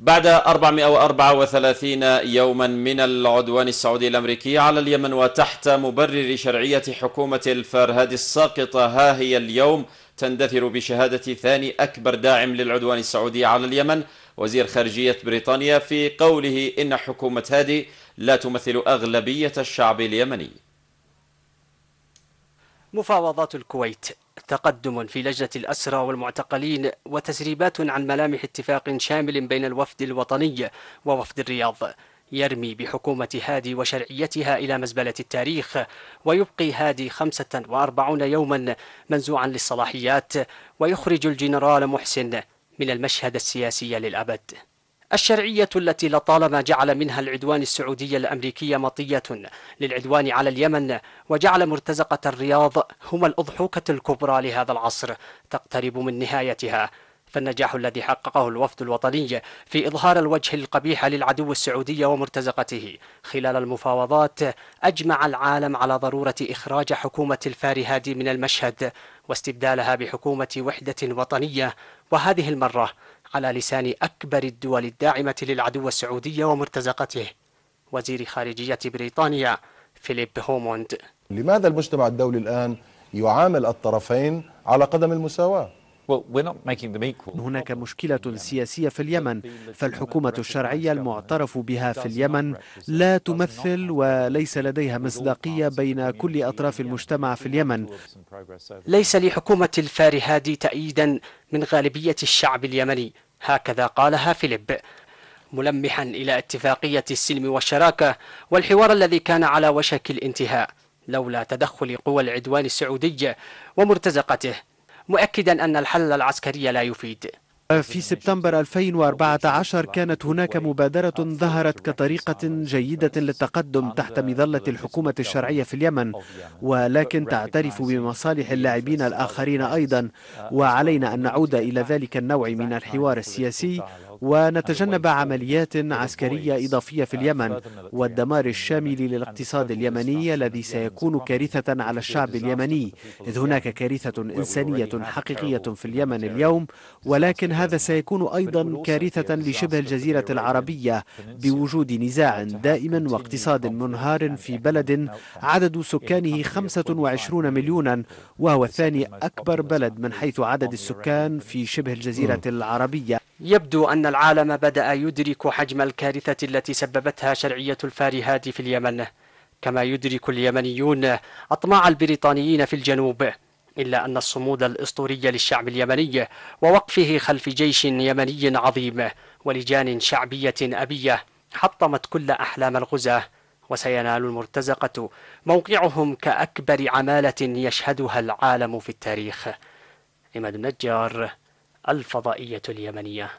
بعد 434 يوما من العدوان السعودي الأمريكي على اليمن وتحت مبرر شرعية حكومة الفرهاد الساقطة ها هي اليوم تندثر بشهادة ثاني أكبر داعم للعدوان السعودي على اليمن وزير خارجية بريطانيا في قوله إن حكومة هادي لا تمثل أغلبية الشعب اليمني مفاوضات الكويت تقدم في لجنة الأسرى والمعتقلين وتسريبات عن ملامح اتفاق شامل بين الوفد الوطني ووفد الرياض يرمي بحكومة هادي وشرعيتها إلى مزبلة التاريخ ويبقي هادي 45 يوما منزوعا للصلاحيات ويخرج الجنرال محسن من المشهد السياسي للأبد الشرعية التي لطالما جعل منها العدوان السعودي الأمريكي مطية للعدوان على اليمن وجعل مرتزقة الرياض هما الأضحوكة الكبرى لهذا العصر تقترب من نهايتها فالنجاح الذي حققه الوفد الوطني في إظهار الوجه القبيح للعدو السعودي ومرتزقته خلال المفاوضات أجمع العالم على ضرورة إخراج حكومة الفارهادي من المشهد واستبدالها بحكومة وحدة وطنية وهذه المرة على لسان أكبر الدول الداعمة للعدو السعودي ومرتزقته وزير خارجية بريطانيا فيليب هوموند لماذا المجتمع الدولي الآن يعامل الطرفين على قدم المساواة؟ هناك مشكلة سياسية في اليمن فالحكومة الشرعية المعترف بها في اليمن لا تمثل وليس لديها مصداقية بين كل أطراف المجتمع في اليمن ليس لحكومة الفارهادي تأييدا من غالبية الشعب اليمني هكذا قالها فيليب ملمحا إلى اتفاقية السلم والشراكة والحوار الذي كان على وشك الانتهاء لولا تدخل قوى العدوان السعودية ومرتزقته مؤكدا أن الحل العسكري لا يفيد في سبتمبر 2014 كانت هناك مبادرة ظهرت كطريقة جيدة للتقدم تحت مظلة الحكومة الشرعية في اليمن ولكن تعترف بمصالح اللاعبين الآخرين أيضا وعلينا أن نعود إلى ذلك النوع من الحوار السياسي ونتجنب عمليات عسكرية إضافية في اليمن والدمار الشامل للاقتصاد اليمني الذي سيكون كارثة على الشعب اليمني إذ هناك كارثة إنسانية حقيقية في اليمن اليوم ولكن هذا سيكون أيضا كارثة لشبه الجزيرة العربية بوجود نزاع دائم واقتصاد منهار في بلد عدد سكانه 25 يعني مليونا وهو الثاني أكبر بلد من حيث عدد السكان في شبه الجزيرة العربية يبدو أن العالم بدأ يدرك حجم الكارثة التي سببتها شرعية الفارهاد في اليمن كما يدرك اليمنيون أطماع البريطانيين في الجنوب إلا أن الصمود الإسطوري للشعب اليمني ووقفه خلف جيش يمني عظيم ولجان شعبية أبية حطمت كل أحلام الغزاة وسينال المرتزقة موقعهم كأكبر عمالة يشهدها العالم في التاريخ عماد النجار الفضائية اليمنية